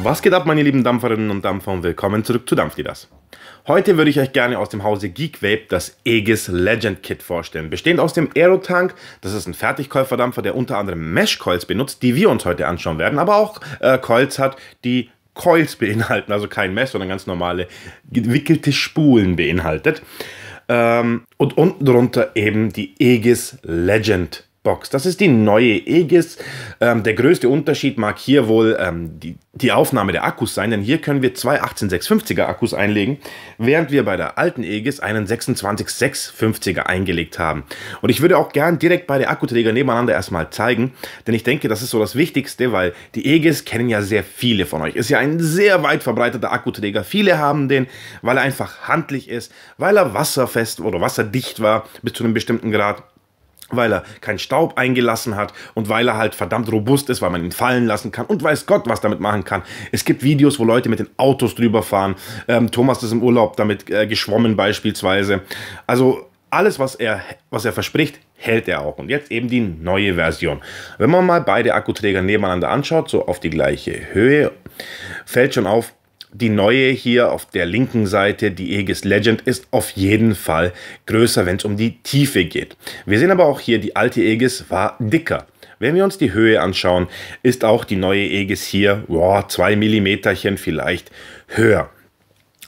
Was geht ab, meine lieben Dampferinnen und Dampfer und willkommen zurück zu Dampfdidas. Heute würde ich euch gerne aus dem Hause Geek Vape das Aegis Legend Kit vorstellen. Bestehend aus dem Aerotank, das ist ein Fertigkäuferdampfer, der unter anderem Mesh-Coils benutzt, die wir uns heute anschauen werden, aber auch äh, Coils hat, die Coils beinhalten, also kein Mesh, sondern ganz normale gewickelte Spulen beinhaltet. Ähm, und unten drunter eben die Aegis Legend -Kit. Box. Das ist die neue Aegis. Ähm, der größte Unterschied mag hier wohl ähm, die, die Aufnahme der Akkus sein, denn hier können wir zwei 18650er Akkus einlegen, während wir bei der alten Aegis einen 26650er eingelegt haben. Und ich würde auch gern direkt beide Akkuträger nebeneinander erstmal zeigen, denn ich denke, das ist so das Wichtigste, weil die Aegis kennen ja sehr viele von euch. Ist ja ein sehr weit verbreiteter Akkuträger. Viele haben den, weil er einfach handlich ist, weil er wasserfest oder wasserdicht war bis zu einem bestimmten Grad weil er keinen Staub eingelassen hat und weil er halt verdammt robust ist, weil man ihn fallen lassen kann und weiß Gott, was damit machen kann. Es gibt Videos, wo Leute mit den Autos drüber fahren. Ähm, Thomas ist im Urlaub damit äh, geschwommen beispielsweise. Also alles, was er, was er verspricht, hält er auch. Und jetzt eben die neue Version. Wenn man mal beide Akkuträger nebeneinander anschaut, so auf die gleiche Höhe, fällt schon auf, die neue hier auf der linken Seite, die Aegis Legend, ist auf jeden Fall größer, wenn es um die Tiefe geht. Wir sehen aber auch hier, die alte Aegis war dicker. Wenn wir uns die Höhe anschauen, ist auch die neue Aegis hier, boah, zwei Millimeterchen vielleicht höher.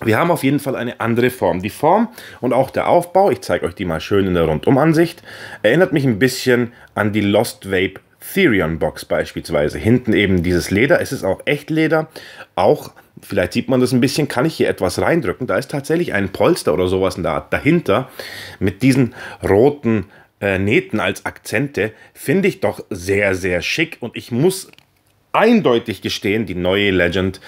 Wir haben auf jeden Fall eine andere Form. Die Form und auch der Aufbau, ich zeige euch die mal schön in der Rundumansicht, erinnert mich ein bisschen an die Lost Vape Therion Box beispielsweise. Hinten eben dieses Leder, es ist auch echt Leder, auch vielleicht sieht man das ein bisschen, kann ich hier etwas reindrücken. Da ist tatsächlich ein Polster oder sowas in der Art dahinter mit diesen roten äh, Nähten als Akzente. Finde ich doch sehr, sehr schick und ich muss eindeutig gestehen, die neue Legend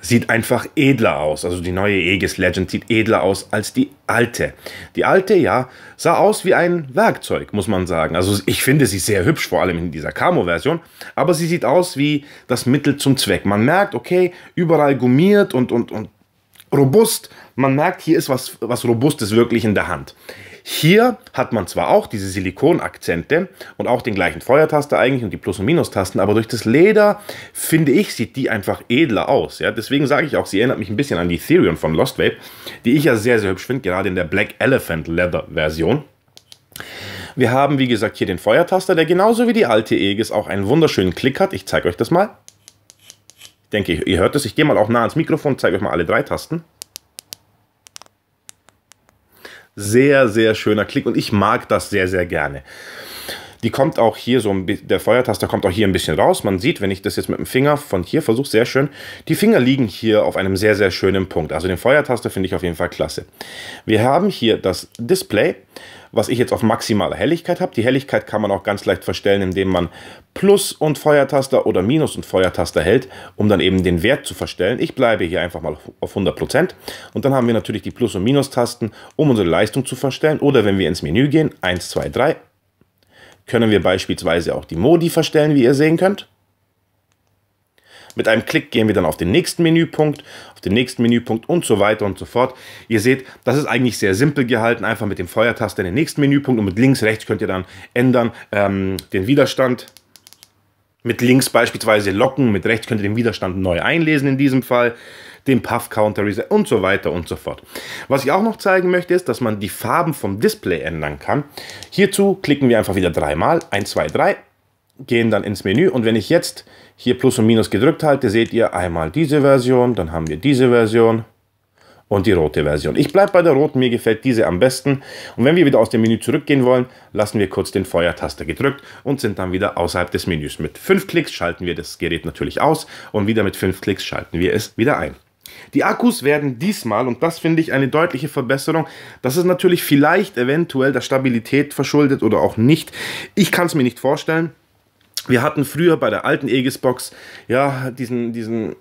sieht einfach edler aus. Also die neue Aegis Legend sieht edler aus als die alte. Die alte, ja, sah aus wie ein Werkzeug, muss man sagen. Also ich finde sie sehr hübsch, vor allem in dieser Camo-Version. Aber sie sieht aus wie das Mittel zum Zweck. Man merkt, okay, überall gummiert und, und, und robust. Man merkt, hier ist was, was Robustes wirklich in der Hand. Hier hat man zwar auch diese Silikonakzente und auch den gleichen Feuertaster eigentlich und die Plus- und Minustasten, aber durch das Leder, finde ich, sieht die einfach edler aus. Ja? Deswegen sage ich auch, sie erinnert mich ein bisschen an die Ethereum von Lost Vape, die ich ja sehr, sehr hübsch finde, gerade in der Black Elephant Leather Version. Wir haben, wie gesagt, hier den Feuertaster, der genauso wie die alte Aegis auch einen wunderschönen Klick hat. Ich zeige euch das mal. Ich denke, ihr hört es. Ich gehe mal auch nah ans Mikrofon, und zeige euch mal alle drei Tasten. Sehr, sehr schöner Klick und ich mag das sehr, sehr gerne. Die kommt auch hier so ein bisschen, der Feuertaster kommt auch hier ein bisschen raus. Man sieht, wenn ich das jetzt mit dem Finger von hier versuche, sehr schön, die Finger liegen hier auf einem sehr, sehr schönen Punkt. Also den Feuertaster finde ich auf jeden Fall klasse. Wir haben hier das Display was ich jetzt auf maximale Helligkeit habe. Die Helligkeit kann man auch ganz leicht verstellen, indem man Plus und Feuertaster oder Minus und Feuertaster hält, um dann eben den Wert zu verstellen. Ich bleibe hier einfach mal auf 100%. Und dann haben wir natürlich die Plus- und Minustasten, um unsere Leistung zu verstellen. Oder wenn wir ins Menü gehen, 1, 2, 3, können wir beispielsweise auch die Modi verstellen, wie ihr sehen könnt. Mit einem Klick gehen wir dann auf den nächsten Menüpunkt, auf den nächsten Menüpunkt und so weiter und so fort. Ihr seht, das ist eigentlich sehr simpel gehalten. Einfach mit dem Feuertaster in den nächsten Menüpunkt und mit links, rechts könnt ihr dann ändern ähm, den Widerstand. Mit links beispielsweise locken, mit rechts könnt ihr den Widerstand neu einlesen in diesem Fall den Puff Counter Reset und so weiter und so fort. Was ich auch noch zeigen möchte, ist, dass man die Farben vom Display ändern kann. Hierzu klicken wir einfach wieder dreimal, 1, 2, 3 gehen dann ins Menü und wenn ich jetzt hier Plus und Minus gedrückt halte, seht ihr einmal diese Version, dann haben wir diese Version und die rote Version. Ich bleibe bei der roten, mir gefällt diese am besten. Und wenn wir wieder aus dem Menü zurückgehen wollen, lassen wir kurz den Feuertaster gedrückt und sind dann wieder außerhalb des Menüs. Mit fünf Klicks schalten wir das Gerät natürlich aus und wieder mit fünf Klicks schalten wir es wieder ein. Die Akkus werden diesmal, und das finde ich eine deutliche Verbesserung, das ist natürlich vielleicht eventuell der Stabilität verschuldet oder auch nicht. Ich kann es mir nicht vorstellen. Wir hatten früher bei der alten Aegis-Box ja diesen, diesen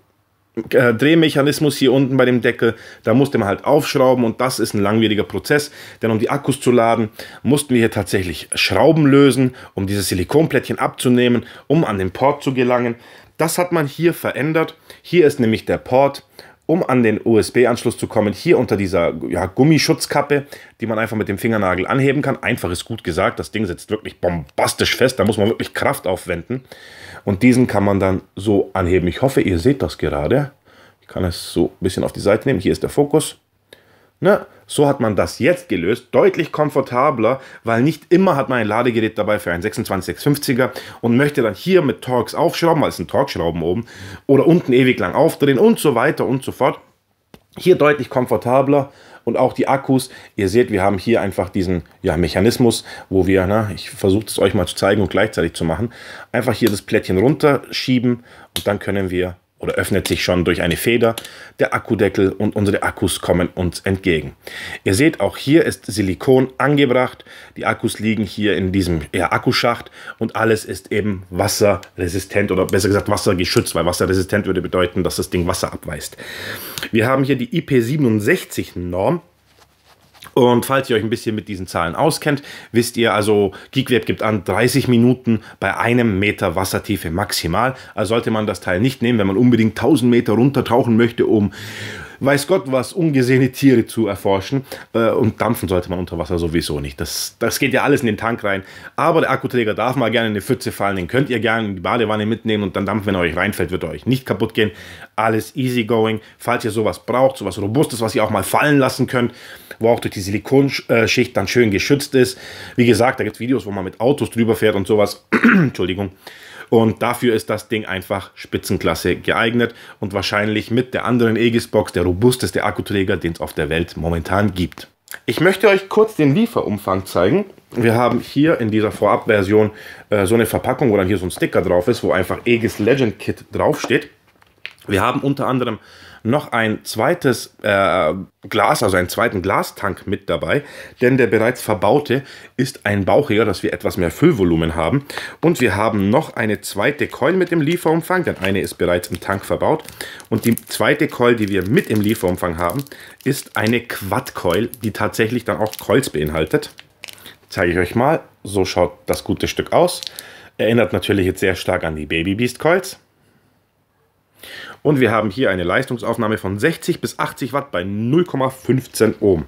äh, Drehmechanismus hier unten bei dem Deckel. Da musste man halt aufschrauben und das ist ein langwieriger Prozess, denn um die Akkus zu laden, mussten wir hier tatsächlich Schrauben lösen, um dieses Silikonplättchen abzunehmen, um an den Port zu gelangen. Das hat man hier verändert. Hier ist nämlich der Port um an den USB-Anschluss zu kommen, hier unter dieser ja, Gummischutzkappe, die man einfach mit dem Fingernagel anheben kann. Einfach ist gut gesagt, das Ding sitzt wirklich bombastisch fest, da muss man wirklich Kraft aufwenden. Und diesen kann man dann so anheben. Ich hoffe, ihr seht das gerade. Ich kann es so ein bisschen auf die Seite nehmen. Hier ist der Fokus. Ne? So hat man das jetzt gelöst, deutlich komfortabler, weil nicht immer hat man ein Ladegerät dabei für einen 2650er und möchte dann hier mit Torx aufschrauben, weil es sind Torx-Schrauben oben, oder unten ewig lang aufdrehen und so weiter und so fort. Hier deutlich komfortabler und auch die Akkus. Ihr seht, wir haben hier einfach diesen ja, Mechanismus, wo wir, na, ne, ich versuche es euch mal zu zeigen und gleichzeitig zu machen, einfach hier das Plättchen runterschieben und dann können wir oder öffnet sich schon durch eine Feder, der Akkudeckel und unsere Akkus kommen uns entgegen. Ihr seht, auch hier ist Silikon angebracht, die Akkus liegen hier in diesem ja, Akkuschacht und alles ist eben wasserresistent oder besser gesagt wassergeschützt, weil wasserresistent würde bedeuten, dass das Ding Wasser abweist. Wir haben hier die IP67-Norm, und falls ihr euch ein bisschen mit diesen Zahlen auskennt, wisst ihr also, GeekWeb gibt an 30 Minuten bei einem Meter Wassertiefe maximal. Also sollte man das Teil nicht nehmen, wenn man unbedingt 1000 Meter runtertauchen möchte, um weiß Gott was, ungesehene Tiere zu erforschen. Äh, und dampfen sollte man unter Wasser sowieso nicht. Das, das geht ja alles in den Tank rein. Aber der Akkuträger darf mal gerne in eine Pfütze fallen. Den könnt ihr gerne in die Badewanne mitnehmen und dann dampfen, wenn er euch reinfällt, wird er euch nicht kaputt gehen. Alles easy going. Falls ihr sowas braucht, sowas Robustes, was ihr auch mal fallen lassen könnt, wo auch durch die Silikonschicht dann schön geschützt ist. Wie gesagt, da gibt es Videos, wo man mit Autos drüber fährt und sowas. Entschuldigung. Und dafür ist das Ding einfach Spitzenklasse geeignet und wahrscheinlich mit der anderen Aegis-Box der robusteste Akkuträger, den es auf der Welt momentan gibt. Ich möchte euch kurz den Lieferumfang zeigen. Wir haben hier in dieser Vorabversion äh, so eine Verpackung, wo dann hier so ein Sticker drauf ist, wo einfach Aegis Legend Kit draufsteht. Wir haben unter anderem noch ein zweites äh, Glas, also einen zweiten Glastank mit dabei, denn der bereits verbaute ist ein bauchiger, dass wir etwas mehr Füllvolumen haben. Und wir haben noch eine zweite Coil mit dem Lieferumfang, denn eine ist bereits im Tank verbaut. Und die zweite Coil, die wir mit im Lieferumfang haben, ist eine Quad-Coil, die tatsächlich dann auch Coils beinhaltet. Zeige ich euch mal, so schaut das gute Stück aus. Erinnert natürlich jetzt sehr stark an die Baby Beast Coils. Und wir haben hier eine Leistungsaufnahme von 60 bis 80 Watt bei 0,15 Ohm.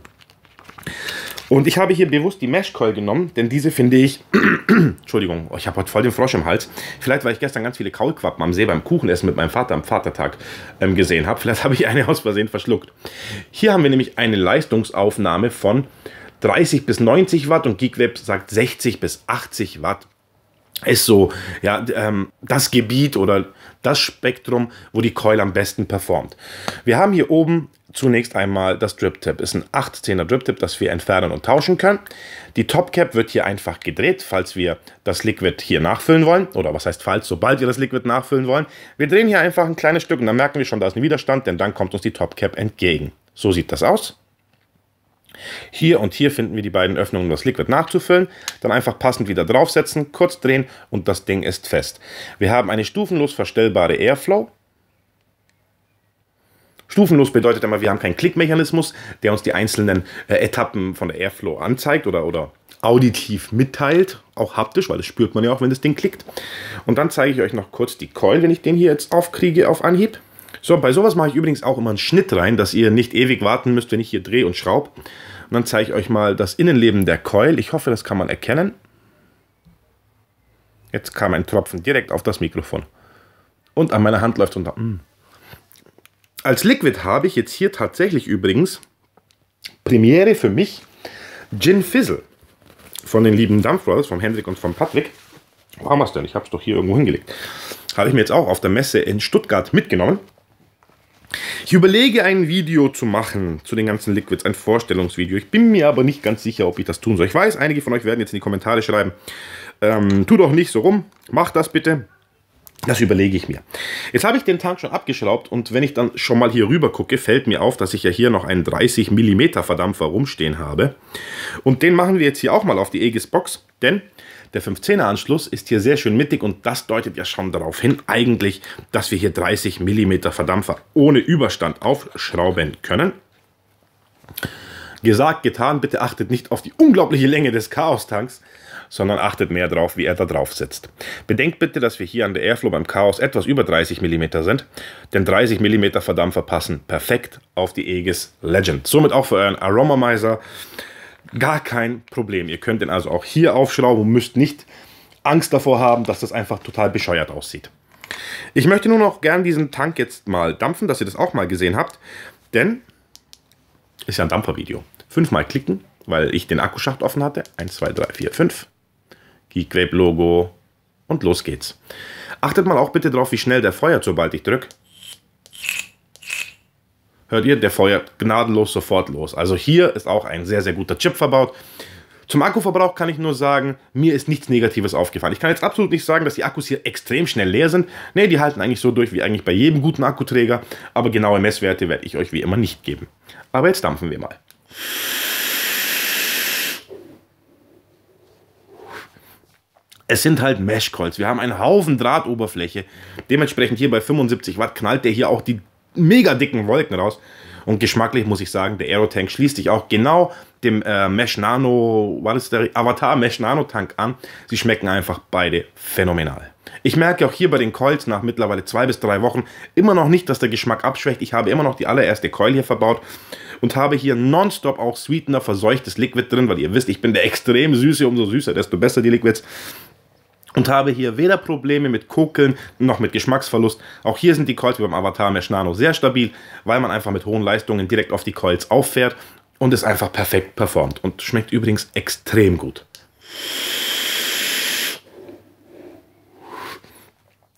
Und ich habe hier bewusst die Mesh-Coil genommen, denn diese finde ich... Entschuldigung, oh, ich habe heute voll den Frosch im Hals. Vielleicht, weil ich gestern ganz viele Kaulquappen am See beim Kuchenessen mit meinem Vater am Vatertag ähm, gesehen habe. Vielleicht habe ich eine aus Versehen verschluckt. Hier haben wir nämlich eine Leistungsaufnahme von 30 bis 90 Watt und Geekweb sagt 60 bis 80 Watt ist so, ja, ähm, das Gebiet oder das Spektrum, wo die Coil am besten performt. Wir haben hier oben zunächst einmal das Drip-Tip. Ist ein 8 er Drip-Tip, das wir entfernen und tauschen können. Die Top-Cap wird hier einfach gedreht, falls wir das Liquid hier nachfüllen wollen. Oder was heißt falls, sobald wir das Liquid nachfüllen wollen. Wir drehen hier einfach ein kleines Stück und dann merken wir schon, da ist ein Widerstand, denn dann kommt uns die Top-Cap entgegen. So sieht das aus. Hier und hier finden wir die beiden Öffnungen, um das Liquid nachzufüllen. Dann einfach passend wieder draufsetzen, kurz drehen und das Ding ist fest. Wir haben eine stufenlos verstellbare Airflow. Stufenlos bedeutet immer, wir haben keinen Klickmechanismus, der uns die einzelnen äh, Etappen von der Airflow anzeigt oder, oder auditiv mitteilt, auch haptisch, weil das spürt man ja auch, wenn das Ding klickt. Und dann zeige ich euch noch kurz die Coil, wenn ich den hier jetzt aufkriege auf Anhieb. So, und bei sowas mache ich übrigens auch immer einen Schnitt rein, dass ihr nicht ewig warten müsst, wenn ich hier drehe und schraube. Und dann zeige ich euch mal das Innenleben der Coil. Ich hoffe, das kann man erkennen. Jetzt kam ein Tropfen direkt auf das Mikrofon. Und an meiner Hand läuft runter. Mm. Als Liquid habe ich jetzt hier tatsächlich übrigens Premiere für mich Gin Fizzle von den lieben Dampf Brothers, vom Hendrik und von Patrick. Wo haben wir es denn? Ich habe es doch hier irgendwo hingelegt. Habe ich mir jetzt auch auf der Messe in Stuttgart mitgenommen. Ich überlege, ein Video zu machen zu den ganzen Liquids, ein Vorstellungsvideo. Ich bin mir aber nicht ganz sicher, ob ich das tun soll. Ich weiß, einige von euch werden jetzt in die Kommentare schreiben, ähm, tu doch nicht so rum, mach das bitte. Das überlege ich mir. Jetzt habe ich den Tank schon abgeschraubt und wenn ich dann schon mal hier rüber gucke, fällt mir auf, dass ich ja hier noch einen 30 mm Verdampfer rumstehen habe. Und den machen wir jetzt hier auch mal auf die Aegis Box, denn der 15 er Anschluss ist hier sehr schön mittig und das deutet ja schon darauf hin, eigentlich, dass wir hier 30 mm Verdampfer ohne Überstand aufschrauben können. Gesagt, getan, bitte achtet nicht auf die unglaubliche Länge des Chaos-Tanks, sondern achtet mehr darauf, wie er da drauf sitzt. Bedenkt bitte, dass wir hier an der Airflow beim Chaos etwas über 30 mm sind, denn 30 mm Verdampfer passen perfekt auf die Aegis Legend. Somit auch für euren Aromamizer Gar kein Problem. Ihr könnt den also auch hier aufschrauben und müsst nicht Angst davor haben, dass das einfach total bescheuert aussieht. Ich möchte nur noch gern diesen Tank jetzt mal dampfen, dass ihr das auch mal gesehen habt, denn ist ja ein Dampfervideo. Fünfmal klicken, weil ich den Akkuschacht offen hatte. 1, 2, 3, 4, 5. Geekweb-Logo und los geht's. Achtet mal auch bitte darauf, wie schnell der feuert, sobald ich drücke. Hört ihr, der feuert gnadenlos sofort los. Also hier ist auch ein sehr, sehr guter Chip verbaut. Zum Akkuverbrauch kann ich nur sagen, mir ist nichts Negatives aufgefallen. Ich kann jetzt absolut nicht sagen, dass die Akkus hier extrem schnell leer sind. Ne, die halten eigentlich so durch wie eigentlich bei jedem guten Akkuträger. Aber genaue Messwerte werde ich euch wie immer nicht geben. Aber jetzt dampfen wir mal. Es sind halt Mesh-Coils. Wir haben einen Haufen Drahtoberfläche. Dementsprechend hier bei 75 Watt knallt der hier auch die mega dicken Wolken raus. Und geschmacklich muss ich sagen, der Aerotank schließt sich auch genau dem äh, Mesh Nano, was ist der Avatar Mesh Nano Tank an. Sie schmecken einfach beide phänomenal. Ich merke auch hier bei den Coils nach mittlerweile zwei bis drei Wochen immer noch nicht, dass der Geschmack abschwächt. Ich habe immer noch die allererste Coil hier verbaut und habe hier nonstop auch Sweetener, verseuchtes Liquid drin, weil ihr wisst, ich bin der extrem süße, umso süßer, desto besser die Liquids und habe hier weder Probleme mit Kokeln noch mit Geschmacksverlust. Auch hier sind die Coils wie beim Avatar Mesh Nano sehr stabil, weil man einfach mit hohen Leistungen direkt auf die Coils auffährt und es einfach perfekt performt und schmeckt übrigens extrem gut.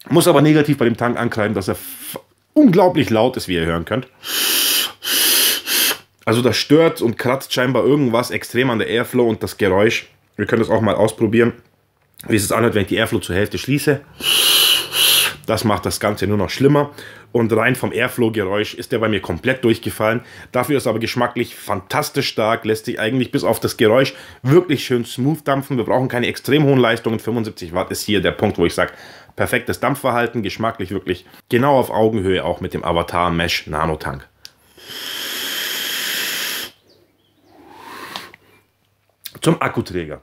Muss aber negativ bei dem Tank ankreiden, dass er unglaublich laut ist, wie ihr hören könnt. Also das stört und kratzt scheinbar irgendwas extrem an der Airflow und das Geräusch. Wir können das auch mal ausprobieren wie es es anhört, wenn ich die Airflow zur Hälfte schließe. Das macht das Ganze nur noch schlimmer. Und rein vom Airflow-Geräusch ist der bei mir komplett durchgefallen. Dafür ist aber geschmacklich fantastisch stark, lässt sich eigentlich bis auf das Geräusch wirklich schön smooth dampfen. Wir brauchen keine extrem hohen Leistungen. 75 Watt ist hier der Punkt, wo ich sage, perfektes Dampfverhalten, geschmacklich wirklich genau auf Augenhöhe auch mit dem Avatar Mesh Nano Tank. Zum Akkuträger.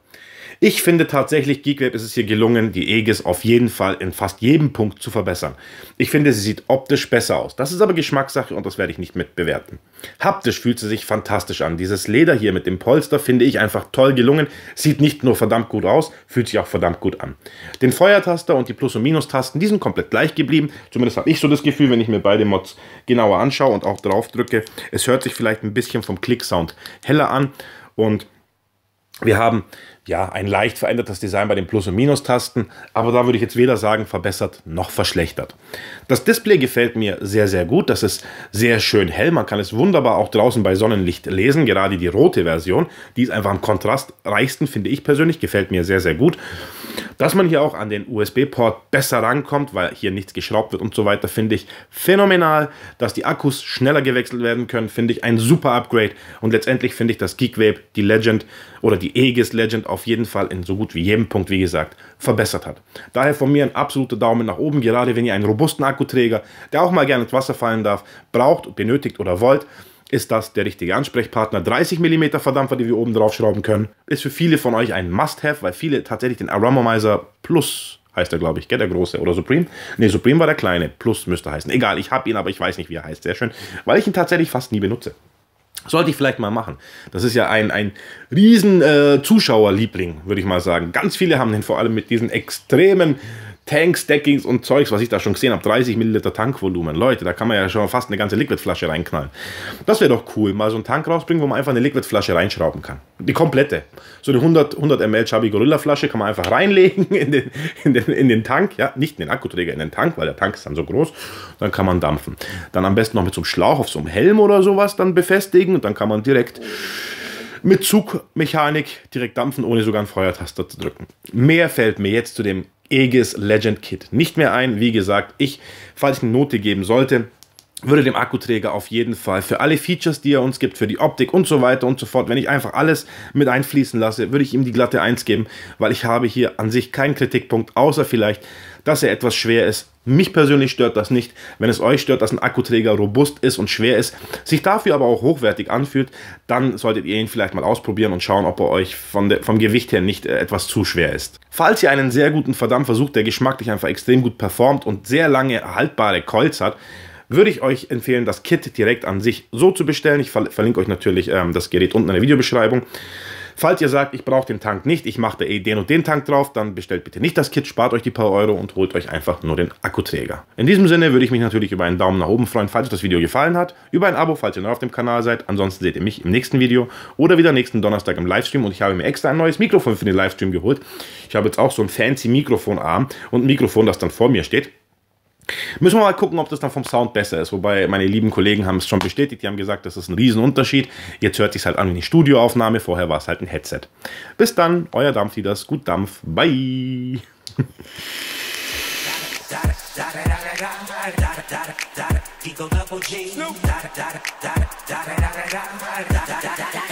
Ich finde tatsächlich, Geekweb ist es hier gelungen, die Aegis auf jeden Fall in fast jedem Punkt zu verbessern. Ich finde, sie sieht optisch besser aus. Das ist aber Geschmackssache und das werde ich nicht mitbewerten. Haptisch fühlt sie sich fantastisch an. Dieses Leder hier mit dem Polster finde ich einfach toll gelungen. Sieht nicht nur verdammt gut aus, fühlt sich auch verdammt gut an. Den Feuertaster und die Plus- und Minustasten, die sind komplett gleich geblieben. Zumindest habe ich so das Gefühl, wenn ich mir beide Mods genauer anschaue und auch drauf drücke. Es hört sich vielleicht ein bisschen vom Klicksound heller an und wir haben ja, ein leicht verändertes Design bei den Plus- und Minus-Tasten, aber da würde ich jetzt weder sagen verbessert noch verschlechtert. Das Display gefällt mir sehr, sehr gut. Das ist sehr schön hell. Man kann es wunderbar auch draußen bei Sonnenlicht lesen, gerade die rote Version. Die ist einfach am kontrastreichsten, finde ich persönlich. Gefällt mir sehr, sehr gut. Dass man hier auch an den USB-Port besser rankommt, weil hier nichts geschraubt wird und so weiter, finde ich phänomenal. Dass die Akkus schneller gewechselt werden können, finde ich ein super Upgrade. Und letztendlich finde ich das Geekwave, die Legend oder die Aegis Legend auf jeden Fall in so gut wie jedem Punkt, wie gesagt, verbessert hat. Daher von mir ein absoluter Daumen nach oben, gerade wenn ihr einen robusten Akkuträger, der auch mal gerne ins Wasser fallen darf, braucht, benötigt oder wollt, ist das der richtige Ansprechpartner. 30 mm Verdampfer, die wir oben drauf schrauben können, ist für viele von euch ein Must-Have, weil viele tatsächlich den Aromomizer Plus heißt er, glaube ich, der große oder Supreme. Ne, Supreme war der kleine, Plus müsste heißen. Egal, ich habe ihn, aber ich weiß nicht, wie er heißt. Sehr schön, weil ich ihn tatsächlich fast nie benutze. Sollte ich vielleicht mal machen. Das ist ja ein, ein riesen äh, Zuschauerliebling, würde ich mal sagen. Ganz viele haben den vor allem mit diesen extremen Tanks, Deckings und Zeugs, was ich da schon gesehen habe. 30 Milliliter Tankvolumen. Leute, da kann man ja schon fast eine ganze Liquidflasche reinknallen. Das wäre doch cool, mal so einen Tank rausbringen, wo man einfach eine Liquidflasche reinschrauben kann. Die komplette. So eine 100, 100 ml Chubby Gorilla Flasche kann man einfach reinlegen in den, in, den, in den Tank. Ja, nicht in den Akkuträger, in den Tank, weil der Tank ist dann so groß. Dann kann man dampfen. Dann am besten noch mit so einem Schlauch auf so einem Helm oder sowas dann befestigen und dann kann man direkt mit Zugmechanik direkt dampfen, ohne sogar einen Feuertaster zu drücken. Mehr fällt mir jetzt zu dem Aegis Legend Kit nicht mehr ein. Wie gesagt, ich, falls ich eine Note geben sollte, würde dem Akkuträger auf jeden Fall für alle Features, die er uns gibt, für die Optik und so weiter und so fort, wenn ich einfach alles mit einfließen lasse, würde ich ihm die glatte 1 geben, weil ich habe hier an sich keinen Kritikpunkt, außer vielleicht, dass er etwas schwer ist. Mich persönlich stört das nicht. Wenn es euch stört, dass ein Akkuträger robust ist und schwer ist, sich dafür aber auch hochwertig anfühlt, dann solltet ihr ihn vielleicht mal ausprobieren und schauen, ob er euch der, vom Gewicht her nicht äh, etwas zu schwer ist. Falls ihr einen sehr guten Verdampf versucht, der geschmacklich einfach extrem gut performt und sehr lange haltbare Coils hat, würde ich euch empfehlen, das Kit direkt an sich so zu bestellen. Ich verlinke euch natürlich ähm, das Gerät unten in der Videobeschreibung. Falls ihr sagt, ich brauche den Tank nicht, ich mache da eh den und den Tank drauf, dann bestellt bitte nicht das Kit, spart euch die paar Euro und holt euch einfach nur den Akkuträger. In diesem Sinne würde ich mich natürlich über einen Daumen nach oben freuen, falls euch das Video gefallen hat, über ein Abo, falls ihr neu auf dem Kanal seid, ansonsten seht ihr mich im nächsten Video oder wieder nächsten Donnerstag im Livestream und ich habe mir extra ein neues Mikrofon für den Livestream geholt. Ich habe jetzt auch so einen fancy Mikrofonarm und ein Mikrofon, das dann vor mir steht. Müssen wir mal gucken, ob das dann vom Sound besser ist. Wobei meine lieben Kollegen haben es schon bestätigt. Die haben gesagt, das ist ein Riesenunterschied. Jetzt hört sich halt an wie eine Studioaufnahme. Vorher war es halt ein Headset. Bis dann, euer Dampflieders. Gut Dampf. Bye. Snoop.